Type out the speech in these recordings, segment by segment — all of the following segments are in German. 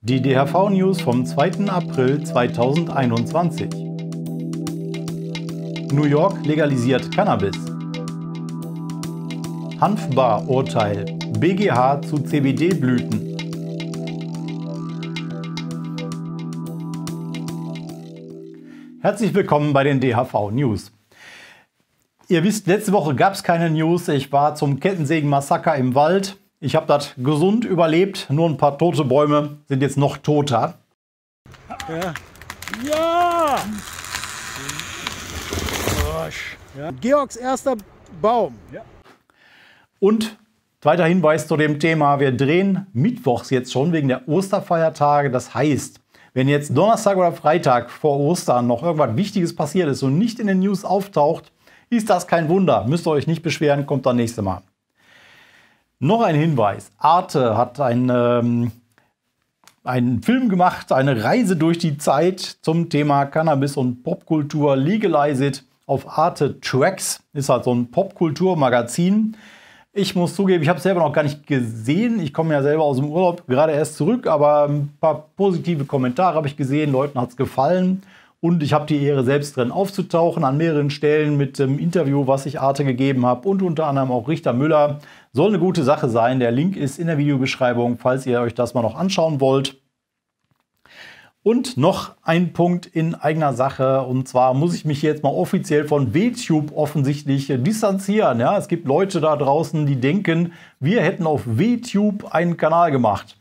Die DHV-News vom 2. April 2021. New York legalisiert Cannabis. Hanfbar-Urteil. BGH zu CBD-Blüten. Herzlich willkommen bei den DHV-News. Ihr wisst, letzte Woche gab es keine News. Ich war zum Kettensägen-Massaker im Wald ich habe das gesund überlebt. Nur ein paar tote Bäume sind jetzt noch toter. Ja. Ja! ja. Georgs erster Baum. Ja. Und zweiter Hinweis zu dem Thema. Wir drehen mittwochs jetzt schon wegen der Osterfeiertage. Das heißt, wenn jetzt Donnerstag oder Freitag vor Ostern noch irgendwas Wichtiges passiert ist und nicht in den News auftaucht, ist das kein Wunder. Müsst ihr euch nicht beschweren, kommt dann nächste Mal. Noch ein Hinweis. Arte hat ein, ähm, einen Film gemacht, eine Reise durch die Zeit zum Thema Cannabis und Popkultur Legalize It auf Arte Tracks. Ist halt so ein Popkulturmagazin. Ich muss zugeben, ich habe es selber noch gar nicht gesehen. Ich komme ja selber aus dem Urlaub gerade erst zurück, aber ein paar positive Kommentare habe ich gesehen. Leuten hat es gefallen. Und ich habe die Ehre, selbst drin aufzutauchen an mehreren Stellen mit dem Interview, was ich Arte gegeben habe und unter anderem auch Richter Müller soll eine gute Sache sein. Der Link ist in der Videobeschreibung, falls ihr euch das mal noch anschauen wollt. Und noch ein Punkt in eigener Sache. Und zwar muss ich mich jetzt mal offiziell von WTube offensichtlich distanzieren. Ja, es gibt Leute da draußen, die denken, wir hätten auf WTube einen Kanal gemacht.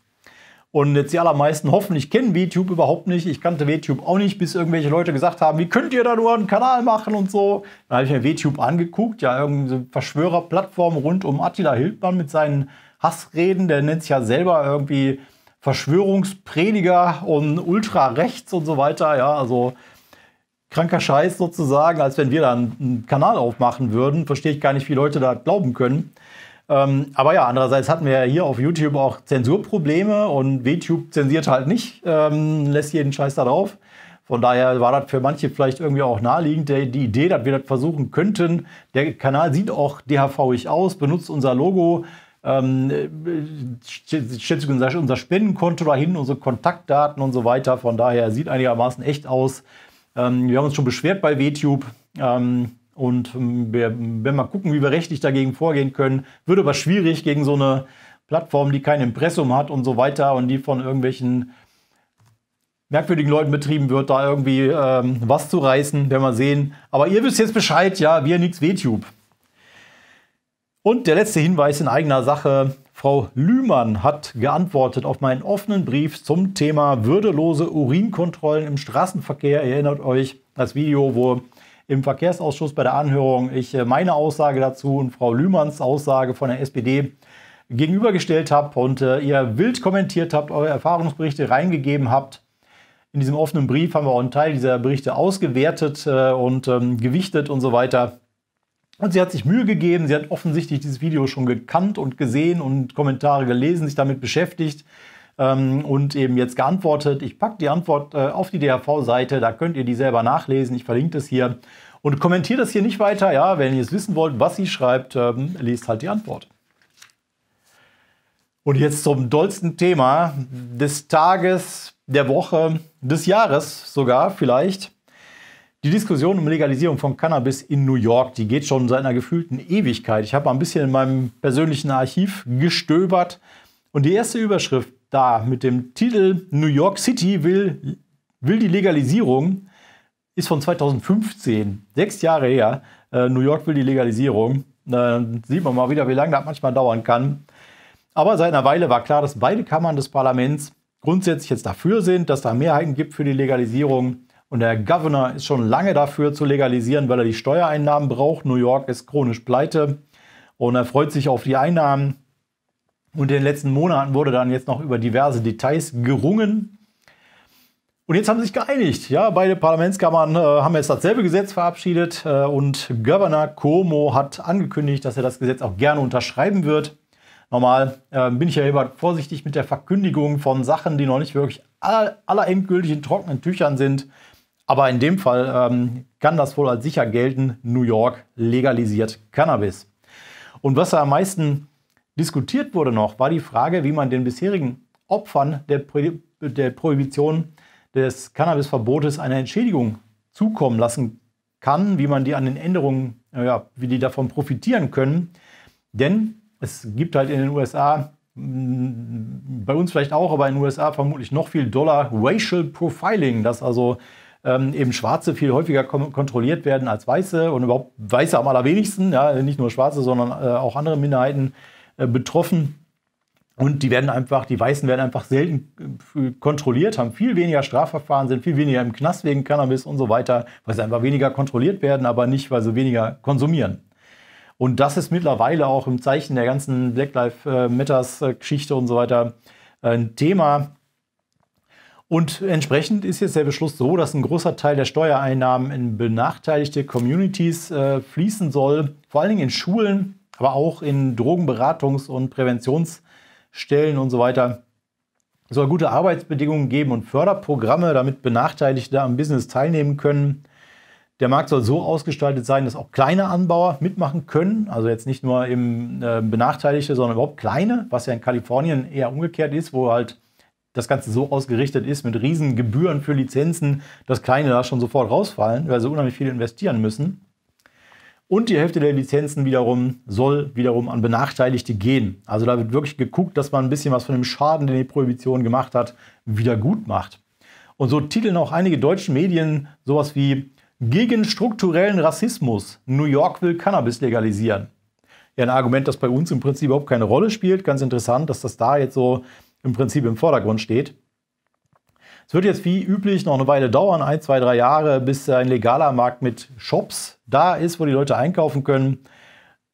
Und jetzt die allermeisten hoffen, ich kenne WTube überhaupt nicht. Ich kannte WTube auch nicht, bis irgendwelche Leute gesagt haben, wie könnt ihr da nur einen Kanal machen und so. Dann habe ich mir WTube angeguckt, ja, irgendeine Verschwörerplattform rund um Attila Hildmann mit seinen Hassreden. Der nennt sich ja selber irgendwie Verschwörungsprediger und ultrarechts und so weiter. Ja, also kranker Scheiß sozusagen, als wenn wir da einen Kanal aufmachen würden. Verstehe ich gar nicht, wie Leute da glauben können. Ähm, aber ja, andererseits hatten wir ja hier auf YouTube auch Zensurprobleme und WTube zensiert halt nicht, ähm, lässt jeden Scheiß da drauf. Von daher war das für manche vielleicht irgendwie auch naheliegend, die, die Idee, dass wir das versuchen könnten. Der Kanal sieht auch DHV-ig aus, benutzt unser Logo, ähm, äh, äh, schätzt unser Spendenkonto dahin, unsere Kontaktdaten und so weiter. Von daher sieht einigermaßen echt aus. Ähm, wir haben uns schon beschwert bei WTube. Ähm, und ähm, wir werden mal gucken, wie wir rechtlich dagegen vorgehen können. Wird aber schwierig gegen so eine Plattform, die kein Impressum hat und so weiter und die von irgendwelchen merkwürdigen Leuten betrieben wird, da irgendwie ähm, was zu reißen, werden wir sehen. Aber ihr wisst jetzt Bescheid, ja, wir nix WTube. Und der letzte Hinweis in eigener Sache. Frau Lühmann hat geantwortet auf meinen offenen Brief zum Thema würdelose Urinkontrollen im Straßenverkehr. Ihr erinnert euch das Video, wo im Verkehrsausschuss bei der Anhörung ich äh, meine Aussage dazu und Frau Lühmanns Aussage von der SPD gegenübergestellt habe und äh, ihr wild kommentiert habt, eure Erfahrungsberichte reingegeben habt. In diesem offenen Brief haben wir auch einen Teil dieser Berichte ausgewertet äh, und ähm, gewichtet und so weiter. Und sie hat sich Mühe gegeben, sie hat offensichtlich dieses Video schon gekannt und gesehen und Kommentare gelesen, sich damit beschäftigt ähm, und eben jetzt geantwortet. Ich packe die Antwort äh, auf die dhv seite da könnt ihr die selber nachlesen. Ich verlinke das hier und kommentiert das hier nicht weiter. Ja, wenn ihr es wissen wollt, was sie schreibt, ähm, lest halt die Antwort. Und jetzt zum dollsten Thema des Tages, der Woche, des Jahres sogar vielleicht. Die Diskussion um Legalisierung von Cannabis in New York, die geht schon seit einer gefühlten Ewigkeit. Ich habe mal ein bisschen in meinem persönlichen Archiv gestöbert und die erste Überschrift, da mit dem Titel New York City will, will die Legalisierung, ist von 2015, sechs Jahre her. Äh, New York will die Legalisierung. Äh, sieht man mal wieder, wie lange das manchmal dauern kann. Aber seit einer Weile war klar, dass beide Kammern des Parlaments grundsätzlich jetzt dafür sind, dass da Mehrheiten gibt für die Legalisierung. Und der Governor ist schon lange dafür zu legalisieren, weil er die Steuereinnahmen braucht. New York ist chronisch pleite und er freut sich auf die Einnahmen. Und in den letzten Monaten wurde dann jetzt noch über diverse Details gerungen. Und jetzt haben sie sich geeinigt. Ja, beide Parlamentskammern äh, haben jetzt dasselbe Gesetz verabschiedet äh, und Governor Cuomo hat angekündigt, dass er das Gesetz auch gerne unterschreiben wird. Normal äh, bin ich ja immer vorsichtig mit der Verkündigung von Sachen, die noch nicht wirklich aller, aller in trockenen Tüchern sind. Aber in dem Fall ähm, kann das wohl als sicher gelten. New York legalisiert Cannabis. Und was da am meisten Diskutiert wurde noch, war die Frage, wie man den bisherigen Opfern der, Pro der Prohibition des Cannabisverbotes eine Entschädigung zukommen lassen kann, wie man die an den Änderungen, ja, wie die davon profitieren können. Denn es gibt halt in den USA, bei uns vielleicht auch, aber in den USA vermutlich noch viel Dollar Racial Profiling, dass also ähm, eben Schwarze viel häufiger kontrolliert werden als Weiße und überhaupt Weiße am allerwenigsten, ja, nicht nur Schwarze, sondern äh, auch andere Minderheiten äh, betroffen. Und die werden einfach, die Weißen werden einfach selten äh, kontrolliert, haben viel weniger Strafverfahren, sind viel weniger im Knast wegen Cannabis und so weiter, weil sie einfach weniger kontrolliert werden, aber nicht, weil sie weniger konsumieren. Und das ist mittlerweile auch im Zeichen der ganzen Black Lives äh, Matters Geschichte und so weiter ein Thema. Und entsprechend ist jetzt der Beschluss so, dass ein großer Teil der Steuereinnahmen in benachteiligte Communities fließen soll, vor allen Dingen in Schulen, aber auch in Drogenberatungs- und Präventionsstellen und so weiter. Es soll gute Arbeitsbedingungen geben und Förderprogramme, damit Benachteiligte am Business teilnehmen können. Der Markt soll so ausgestaltet sein, dass auch kleine Anbauer mitmachen können. Also jetzt nicht nur im äh, Benachteiligte, sondern überhaupt kleine, was ja in Kalifornien eher umgekehrt ist, wo halt das Ganze so ausgerichtet ist mit riesen Gebühren für Lizenzen, dass kleine da schon sofort rausfallen, weil sie unheimlich viel investieren müssen. Und die Hälfte der Lizenzen wiederum soll wiederum an Benachteiligte gehen. Also da wird wirklich geguckt, dass man ein bisschen was von dem Schaden, den die Prohibition gemacht hat, wieder gut macht. Und so titeln auch einige deutsche Medien sowas wie gegen strukturellen Rassismus. New York will Cannabis legalisieren. Ja, ein Argument, das bei uns im Prinzip überhaupt keine Rolle spielt. Ganz interessant, dass das da jetzt so im Prinzip im Vordergrund steht. Es wird jetzt wie üblich noch eine Weile dauern, ein, zwei, drei Jahre, bis ein legaler Markt mit Shops da ist, wo die Leute einkaufen können.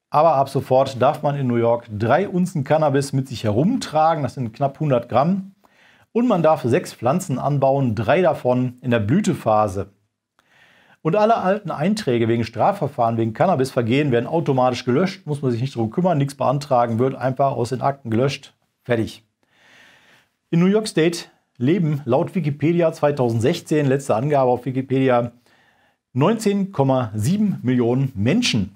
Aber ab sofort darf man in New York drei Unzen Cannabis mit sich herumtragen, das sind knapp 100 Gramm. Und man darf sechs Pflanzen anbauen, drei davon in der Blütephase. Und alle alten Einträge wegen Strafverfahren, wegen Cannabisvergehen werden automatisch gelöscht, muss man sich nicht darum kümmern, nichts beantragen, wird einfach aus den Akten gelöscht, fertig. In New York State leben laut Wikipedia 2016, letzte Angabe auf Wikipedia, 19,7 Millionen Menschen.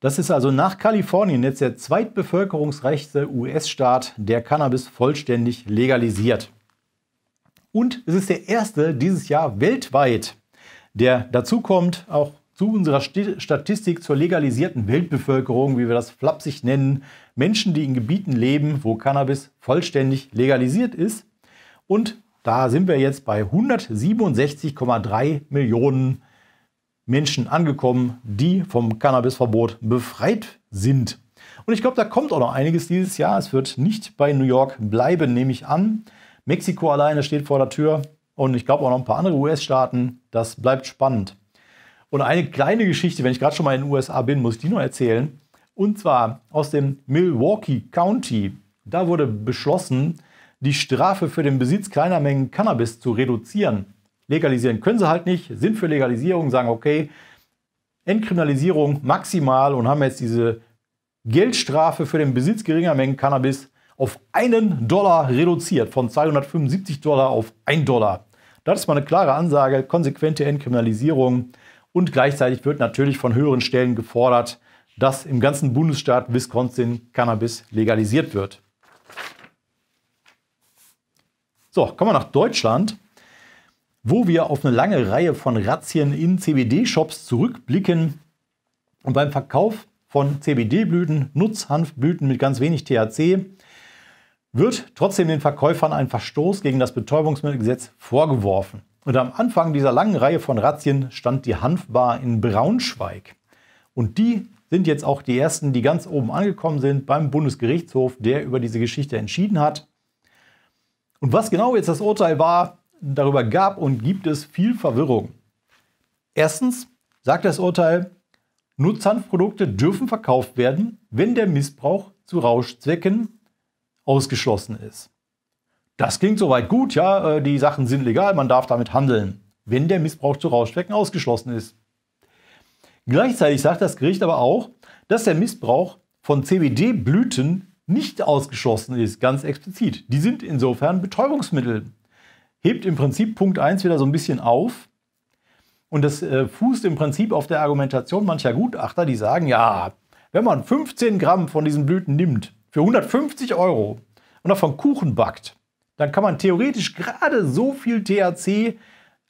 Das ist also nach Kalifornien jetzt der zweitbevölkerungsreichste US-Staat, der Cannabis vollständig legalisiert. Und es ist der erste dieses Jahr weltweit, der dazu kommt, auch zu unserer Statistik zur legalisierten Weltbevölkerung, wie wir das flapsig nennen, Menschen, die in Gebieten leben, wo Cannabis vollständig legalisiert ist. Und da sind wir jetzt bei 167,3 Millionen Menschen angekommen, die vom Cannabisverbot befreit sind. Und ich glaube, da kommt auch noch einiges dieses Jahr. Es wird nicht bei New York bleiben, nehme ich an. Mexiko alleine steht vor der Tür und ich glaube auch noch ein paar andere US-Staaten. Das bleibt spannend. Und eine kleine Geschichte, wenn ich gerade schon mal in den USA bin, muss ich die noch erzählen. Und zwar aus dem Milwaukee County. Da wurde beschlossen, die Strafe für den Besitz kleiner Mengen Cannabis zu reduzieren. Legalisieren können sie halt nicht, sind für Legalisierung, sagen okay, Entkriminalisierung maximal und haben jetzt diese Geldstrafe für den Besitz geringer Mengen Cannabis auf einen Dollar reduziert, von 275 Dollar auf 1 Dollar. Das ist mal eine klare Ansage, konsequente Entkriminalisierung und gleichzeitig wird natürlich von höheren Stellen gefordert, dass im ganzen Bundesstaat Wisconsin Cannabis legalisiert wird. So, kommen wir nach Deutschland, wo wir auf eine lange Reihe von Razzien in CBD-Shops zurückblicken und beim Verkauf von CBD-Blüten, Nutzhanfblüten mit ganz wenig THC, wird trotzdem den Verkäufern ein Verstoß gegen das Betäubungsmittelgesetz vorgeworfen. Und am Anfang dieser langen Reihe von Razzien stand die Hanfbar in Braunschweig. Und die sind jetzt auch die ersten, die ganz oben angekommen sind beim Bundesgerichtshof, der über diese Geschichte entschieden hat. Und was genau jetzt das Urteil war, darüber gab und gibt es viel Verwirrung. Erstens sagt das Urteil, Nutzhandprodukte dürfen verkauft werden, wenn der Missbrauch zu Rauschzwecken ausgeschlossen ist. Das klingt soweit gut, ja, äh, die Sachen sind legal, man darf damit handeln, wenn der Missbrauch zu Rauschzwecken ausgeschlossen ist. Gleichzeitig sagt das Gericht aber auch, dass der Missbrauch von CBD-Blüten nicht ausgeschlossen ist, ganz explizit. Die sind insofern Betäubungsmittel. Hebt im Prinzip Punkt 1 wieder so ein bisschen auf. Und das äh, fußt im Prinzip auf der Argumentation mancher Gutachter, die sagen, ja, wenn man 15 Gramm von diesen Blüten nimmt, für 150 Euro und davon Kuchen backt, dann kann man theoretisch gerade so viel THC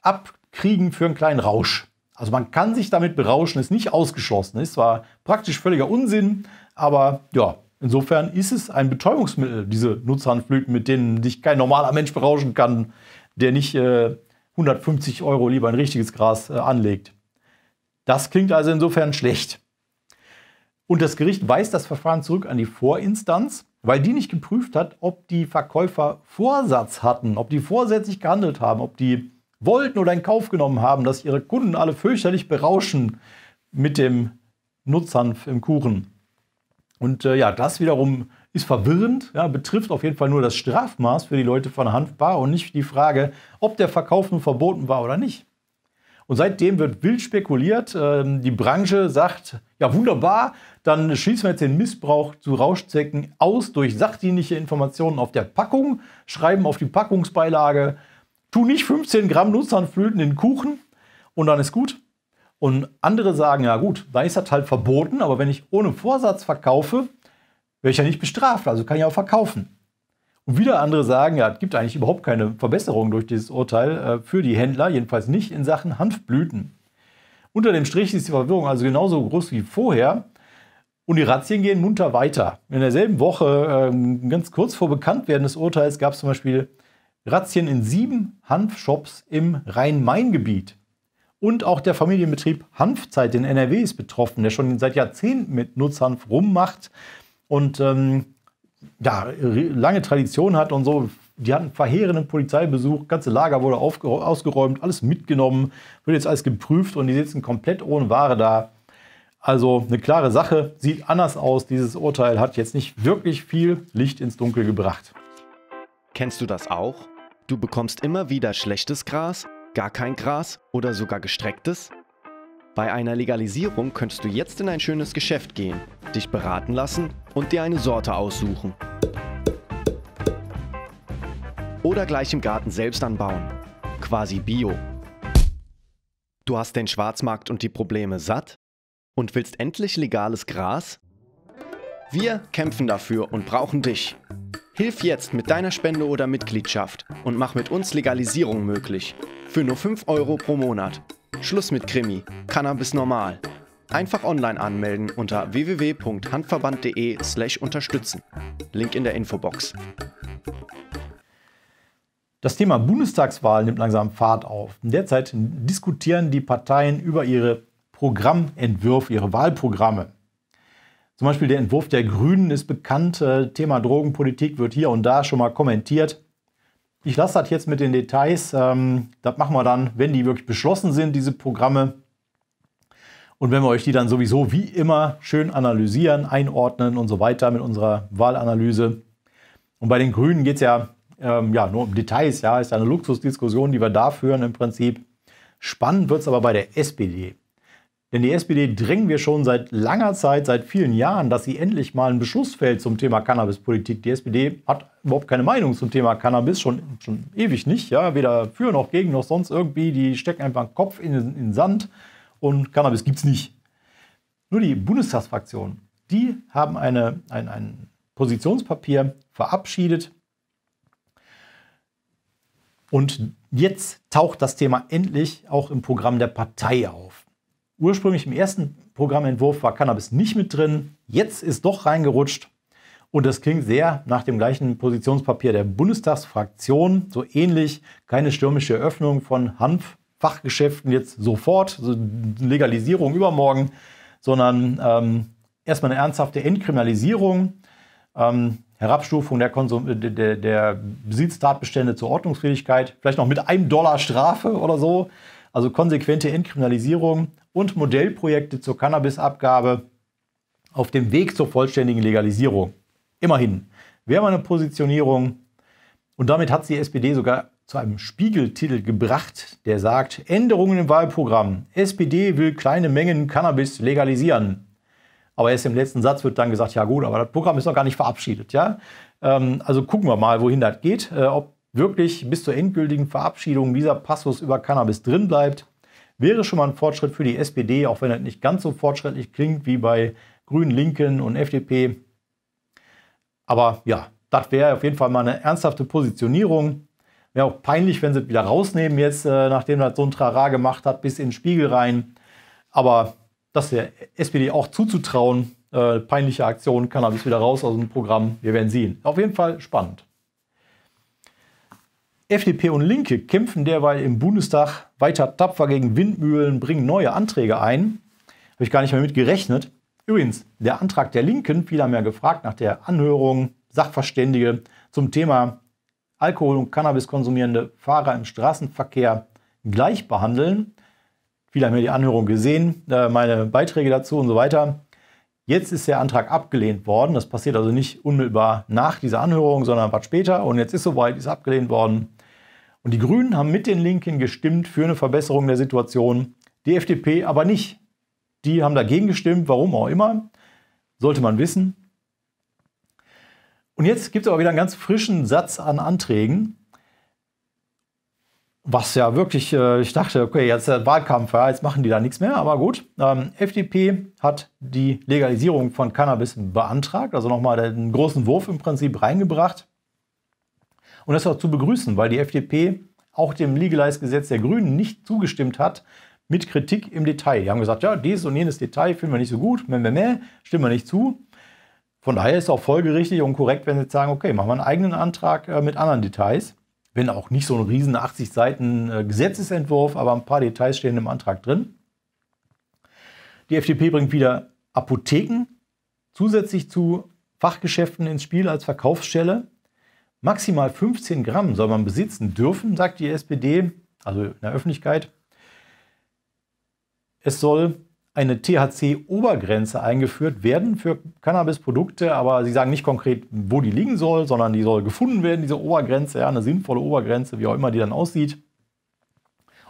abkriegen für einen kleinen Rausch. Also man kann sich damit berauschen, ist nicht ausgeschlossen. Ist zwar praktisch völliger Unsinn, aber ja, Insofern ist es ein Betäubungsmittel, diese Nutzhandflöten, mit denen dich kein normaler Mensch berauschen kann, der nicht äh, 150 Euro lieber ein richtiges Gras äh, anlegt. Das klingt also insofern schlecht. Und das Gericht weist das Verfahren zurück an die Vorinstanz, weil die nicht geprüft hat, ob die Verkäufer Vorsatz hatten, ob die vorsätzlich gehandelt haben, ob die wollten oder in Kauf genommen haben, dass ihre Kunden alle fürchterlich berauschen mit dem Nutzhanf im Kuchen. Und äh, ja, das wiederum ist verwirrend, ja, betrifft auf jeden Fall nur das Strafmaß für die Leute von Hanfbar und nicht die Frage, ob der Verkauf nun verboten war oder nicht. Und seitdem wird wild spekuliert. Ähm, die Branche sagt, ja wunderbar, dann schließen wir jetzt den Missbrauch zu Rauschzecken aus durch sachdienliche Informationen auf der Packung, schreiben auf die Packungsbeilage, tu nicht 15 Gramm Nusshandflöten in den Kuchen und dann ist gut. Und andere sagen, ja gut, dann ist das halt verboten, aber wenn ich ohne Vorsatz verkaufe, werde ich ja nicht bestraft, also kann ich auch verkaufen. Und wieder andere sagen, ja, es gibt eigentlich überhaupt keine Verbesserung durch dieses Urteil äh, für die Händler, jedenfalls nicht in Sachen Hanfblüten. Unter dem Strich ist die Verwirrung also genauso groß wie vorher. Und die Razzien gehen munter weiter. In derselben Woche, ähm, ganz kurz vor Bekanntwerden des Urteils, gab es zum Beispiel Razzien in sieben Hanfshops im Rhein-Main-Gebiet. Und auch der Familienbetrieb Hanfzeit in NRW ist betroffen, der schon seit Jahrzehnten mit Nutzhanf rummacht und ähm, ja, lange Tradition hat und so. Die hatten einen verheerenden Polizeibesuch, ganze Lager wurde ausgeräumt, alles mitgenommen, wird jetzt alles geprüft und die sitzen komplett ohne Ware da. Also eine klare Sache, sieht anders aus. Dieses Urteil hat jetzt nicht wirklich viel Licht ins Dunkel gebracht. Kennst du das auch? Du bekommst immer wieder schlechtes Gras Gar kein Gras oder sogar gestrecktes? Bei einer Legalisierung könntest du jetzt in ein schönes Geschäft gehen, dich beraten lassen und dir eine Sorte aussuchen. Oder gleich im Garten selbst anbauen. Quasi Bio. Du hast den Schwarzmarkt und die Probleme satt? Und willst endlich legales Gras? Wir kämpfen dafür und brauchen dich. Hilf jetzt mit deiner Spende oder Mitgliedschaft und mach mit uns Legalisierung möglich. Für nur 5 Euro pro Monat. Schluss mit Krimi. Cannabis normal. Einfach online anmelden unter www.handverband.de/slash unterstützen. Link in der Infobox. Das Thema Bundestagswahl nimmt langsam Fahrt auf. Derzeit diskutieren die Parteien über ihre Programmentwürfe, ihre Wahlprogramme. Zum Beispiel der Entwurf der Grünen ist bekannt. Äh, Thema Drogenpolitik wird hier und da schon mal kommentiert. Ich lasse das jetzt mit den Details. Ähm, das machen wir dann, wenn die wirklich beschlossen sind, diese Programme. Und wenn wir euch die dann sowieso wie immer schön analysieren, einordnen und so weiter mit unserer Wahlanalyse. Und bei den Grünen geht es ja, ähm, ja nur um Details, ja, ist eine Luxusdiskussion, die wir da führen im Prinzip. Spannend wird es aber bei der SPD. Denn die SPD drängen wir schon seit langer Zeit, seit vielen Jahren, dass sie endlich mal einen Beschluss fällt zum Thema Cannabispolitik. Die SPD hat überhaupt keine Meinung zum Thema Cannabis, schon, schon ewig nicht. Ja? Weder für noch gegen noch sonst irgendwie. Die stecken einfach den Kopf in, den Sand und Cannabis gibt es nicht. Nur die Bundestagsfraktionen, die haben eine, ein, ein Positionspapier verabschiedet. Und jetzt taucht das Thema endlich auch im Programm der Partei auf. Ursprünglich im ersten Programmentwurf war Cannabis nicht mit drin, jetzt ist doch reingerutscht. Und das klingt sehr nach dem gleichen Positionspapier der Bundestagsfraktion, so ähnlich. Keine stürmische Eröffnung von Hanf-Fachgeschäften jetzt sofort, also Legalisierung übermorgen, sondern ähm, erstmal eine ernsthafte Entkriminalisierung, ähm, Herabstufung der, Konsum der, der Besitztatbestände zur Ordnungsfähigkeit, vielleicht noch mit einem Dollar Strafe oder so. Also konsequente Entkriminalisierung und Modellprojekte zur Cannabisabgabe auf dem Weg zur vollständigen Legalisierung. Immerhin, wäre meine Positionierung. Und damit hat die SPD sogar zu einem Spiegeltitel gebracht, der sagt, Änderungen im Wahlprogramm. SPD will kleine Mengen Cannabis legalisieren. Aber erst im letzten Satz wird dann gesagt, ja gut, aber das Programm ist noch gar nicht verabschiedet. Ja? Ähm, also gucken wir mal, wohin das geht, äh, ob wirklich bis zur endgültigen Verabschiedung dieser Passus über Cannabis drin bleibt, wäre schon mal ein Fortschritt für die SPD, auch wenn das nicht ganz so fortschrittlich klingt wie bei Grünen, Linken und FDP. Aber ja, das wäre auf jeden Fall mal eine ernsthafte Positionierung. Wäre auch peinlich, wenn sie es wieder rausnehmen jetzt, äh, nachdem das so ein Trara gemacht hat, bis in den Spiegel rein. Aber das der SPD auch zuzutrauen, äh, peinliche Aktion, Cannabis wieder raus aus dem Programm, wir werden sehen. Auf jeden Fall spannend. FDP und Linke kämpfen derweil im Bundestag weiter tapfer gegen Windmühlen, bringen neue Anträge ein. Habe ich gar nicht mehr mit gerechnet. Übrigens, der Antrag der Linken, viele haben ja gefragt nach der Anhörung, Sachverständige zum Thema Alkohol- und Cannabis konsumierende Fahrer im Straßenverkehr gleich behandeln. Viele haben ja die Anhörung gesehen, äh, meine Beiträge dazu und so weiter. Jetzt ist der Antrag abgelehnt worden. Das passiert also nicht unmittelbar nach dieser Anhörung, sondern was später. Und jetzt ist soweit, ist abgelehnt worden. Und die Grünen haben mit den Linken gestimmt für eine Verbesserung der Situation, die FDP aber nicht. Die haben dagegen gestimmt, warum auch immer, sollte man wissen. Und jetzt gibt es aber wieder einen ganz frischen Satz an Anträgen, was ja wirklich, äh, ich dachte, okay, jetzt ist der Wahlkampf, ja, jetzt machen die da nichts mehr, aber gut. Ähm, FDP hat die Legalisierung von Cannabis beantragt, also nochmal einen großen Wurf im Prinzip reingebracht. Und das ist auch zu begrüßen, weil die FDP auch dem Legalize-Gesetz der Grünen nicht zugestimmt hat, mit Kritik im Detail. Die haben gesagt, ja, dieses und jenes Detail finden wir nicht so gut, mehr, mehr, mehr, stimmen wir nicht zu. Von daher ist es auch folgerichtig und korrekt, wenn sie jetzt sagen, okay, machen wir einen eigenen Antrag äh, mit anderen Details. Wenn auch nicht so ein riesen 80 Seiten äh, Gesetzesentwurf, aber ein paar Details stehen im Antrag drin. Die FDP bringt wieder Apotheken zusätzlich zu Fachgeschäften ins Spiel als Verkaufsstelle. Maximal 15 Gramm soll man besitzen dürfen, sagt die SPD, also in der Öffentlichkeit. Es soll eine THC-Obergrenze eingeführt werden für Cannabisprodukte, aber sie sagen nicht konkret, wo die liegen soll, sondern die soll gefunden werden, diese Obergrenze, ja, eine sinnvolle Obergrenze, wie auch immer die dann aussieht.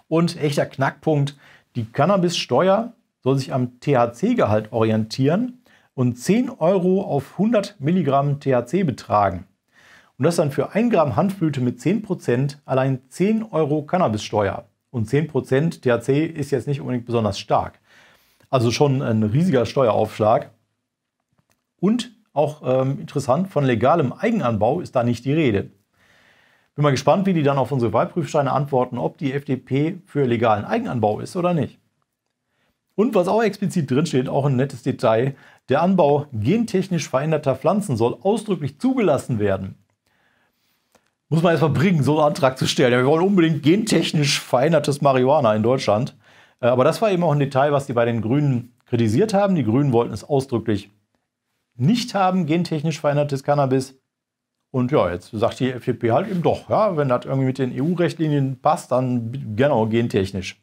Und echter Knackpunkt, die Cannabissteuer soll sich am THC-Gehalt orientieren und 10 Euro auf 100 Milligramm THC betragen und dass dann für 1 Gramm Hanfblüte mit 10% allein 10 Euro Cannabissteuer. Und 10% THC ist jetzt nicht unbedingt besonders stark. Also schon ein riesiger Steueraufschlag. Und auch ähm, interessant, von legalem Eigenanbau ist da nicht die Rede. Bin mal gespannt, wie die dann auf unsere Wahlprüfsteine antworten, ob die FDP für legalen Eigenanbau ist oder nicht. Und was auch explizit drinsteht, auch ein nettes Detail, der Anbau gentechnisch veränderter Pflanzen soll ausdrücklich zugelassen werden muss man erstmal bringen, so einen Antrag zu stellen. Ja, wir wollen unbedingt gentechnisch verändertes Marihuana in Deutschland. Äh, aber das war eben auch ein Detail, was die bei den Grünen kritisiert haben. Die Grünen wollten es ausdrücklich nicht haben, gentechnisch verändertes Cannabis. Und ja, jetzt sagt die FDP halt eben doch, ja, wenn das irgendwie mit den EU-Rechtlinien passt, dann genau gentechnisch.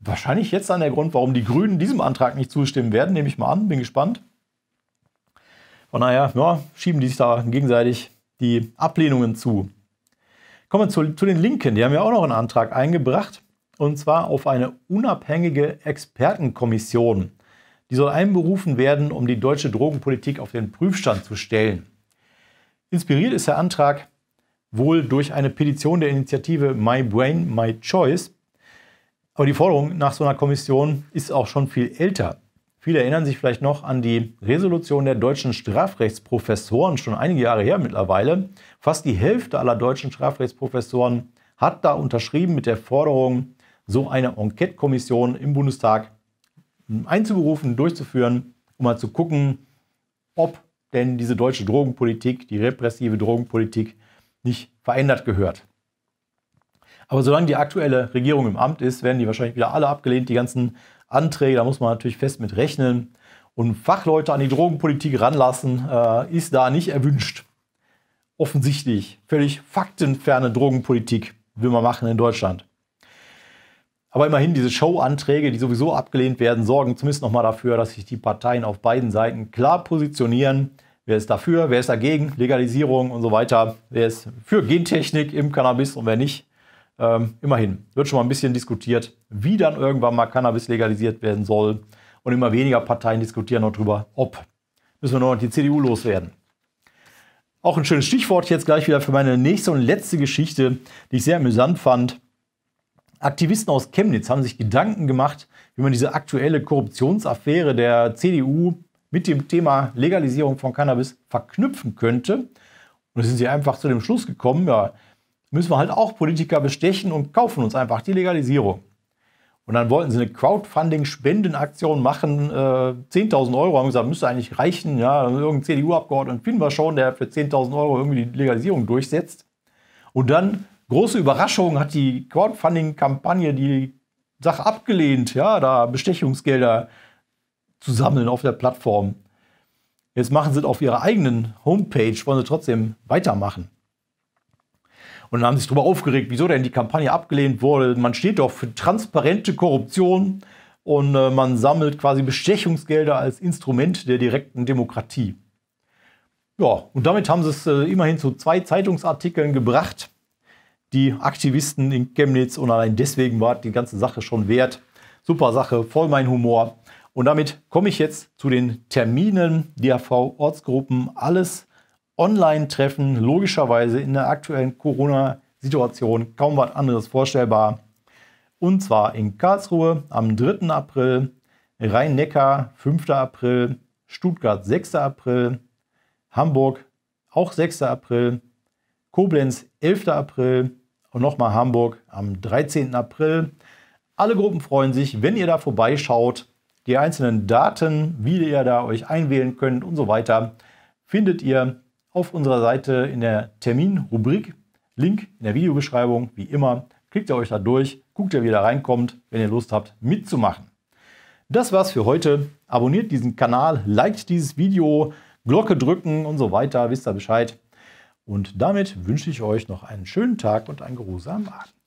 Wahrscheinlich jetzt dann der Grund, warum die Grünen diesem Antrag nicht zustimmen werden, nehme ich mal an, bin gespannt. Von daher, ja, schieben die sich da gegenseitig die Ablehnungen zu. Kommen wir zu, zu den Linken. Die haben ja auch noch einen Antrag eingebracht und zwar auf eine unabhängige Expertenkommission. Die soll einberufen werden, um die deutsche Drogenpolitik auf den Prüfstand zu stellen. Inspiriert ist der Antrag wohl durch eine Petition der Initiative My Brain, My Choice. Aber die Forderung nach so einer Kommission ist auch schon viel älter. Viele erinnern sich vielleicht noch an die Resolution der deutschen Strafrechtsprofessoren, schon einige Jahre her mittlerweile. Fast die Hälfte aller deutschen Strafrechtsprofessoren hat da unterschrieben mit der Forderung, so eine Enquete-Kommission im Bundestag einzuberufen, durchzuführen, um mal zu gucken, ob denn diese deutsche Drogenpolitik, die repressive Drogenpolitik, nicht verändert gehört. Aber solange die aktuelle Regierung im Amt ist, werden die wahrscheinlich wieder alle abgelehnt, die ganzen Anträge, da muss man natürlich fest mit rechnen. Und Fachleute an die Drogenpolitik ranlassen, äh, ist da nicht erwünscht. Offensichtlich. Völlig faktenferne Drogenpolitik will man machen in Deutschland. Aber immerhin, diese Show-Anträge, die sowieso abgelehnt werden, sorgen zumindest nochmal dafür, dass sich die Parteien auf beiden Seiten klar positionieren. Wer ist dafür, wer ist dagegen, Legalisierung und so weiter. Wer ist für Gentechnik im Cannabis und wer nicht. Ähm, immerhin wird schon mal ein bisschen diskutiert, wie dann irgendwann mal Cannabis legalisiert werden soll. Und immer weniger Parteien diskutieren noch drüber, ob. Müssen wir nur noch die CDU loswerden. Auch ein schönes Stichwort jetzt gleich wieder für meine nächste und letzte Geschichte, die ich sehr amüsant fand. Aktivisten aus Chemnitz haben sich Gedanken gemacht, wie man diese aktuelle Korruptionsaffäre der CDU mit dem Thema Legalisierung von Cannabis verknüpfen könnte. Und da sind sie einfach zu dem Schluss gekommen, ja, müssen wir halt auch Politiker bestechen und kaufen uns einfach die Legalisierung. Und dann wollten sie eine Crowdfunding-Spendenaktion machen. Äh, 10.000 Euro haben gesagt, müsste eigentlich reichen. Ja, irgendein CDU-Abgeordneten finden wir schon, der für 10.000 Euro irgendwie die Legalisierung durchsetzt. Und dann, große Überraschung, hat die Crowdfunding-Kampagne die Sache abgelehnt, ja, da Bestechungsgelder zu sammeln auf der Plattform. Jetzt machen sie es auf ihrer eigenen Homepage, wollen sie trotzdem weitermachen und haben sich darüber aufgeregt, wieso denn die Kampagne abgelehnt wurde. Man steht doch für transparente Korruption und äh, man sammelt quasi Bestechungsgelder als Instrument der direkten Demokratie. Ja, und damit haben sie es äh, immerhin zu zwei Zeitungsartikeln gebracht, die Aktivisten in Chemnitz und allein deswegen war die ganze Sache schon wert. Super Sache, voll mein Humor. Und damit komme ich jetzt zu den Terminen DAV Ortsgruppen. Alles Online-Treffen, logischerweise in der aktuellen Corona-Situation kaum was anderes vorstellbar. Und zwar in Karlsruhe am 3. April, Rhein-Neckar 5. April, Stuttgart 6. April, Hamburg auch 6. April, Koblenz 11. April und nochmal Hamburg am 13. April. Alle Gruppen freuen sich, wenn ihr da vorbeischaut. Die einzelnen Daten, wie ihr da euch einwählen könnt und so weiter, findet ihr auf unserer Seite in der Terminrubrik. Link in der Videobeschreibung, wie immer. Klickt ihr euch da durch, guckt ihr, wie ihr da reinkommt, wenn ihr Lust habt, mitzumachen. Das war's für heute. Abonniert diesen Kanal, liked dieses Video, Glocke drücken und so weiter, wisst ihr Bescheid. Und damit wünsche ich euch noch einen schönen Tag und einen geruhsamen Abend.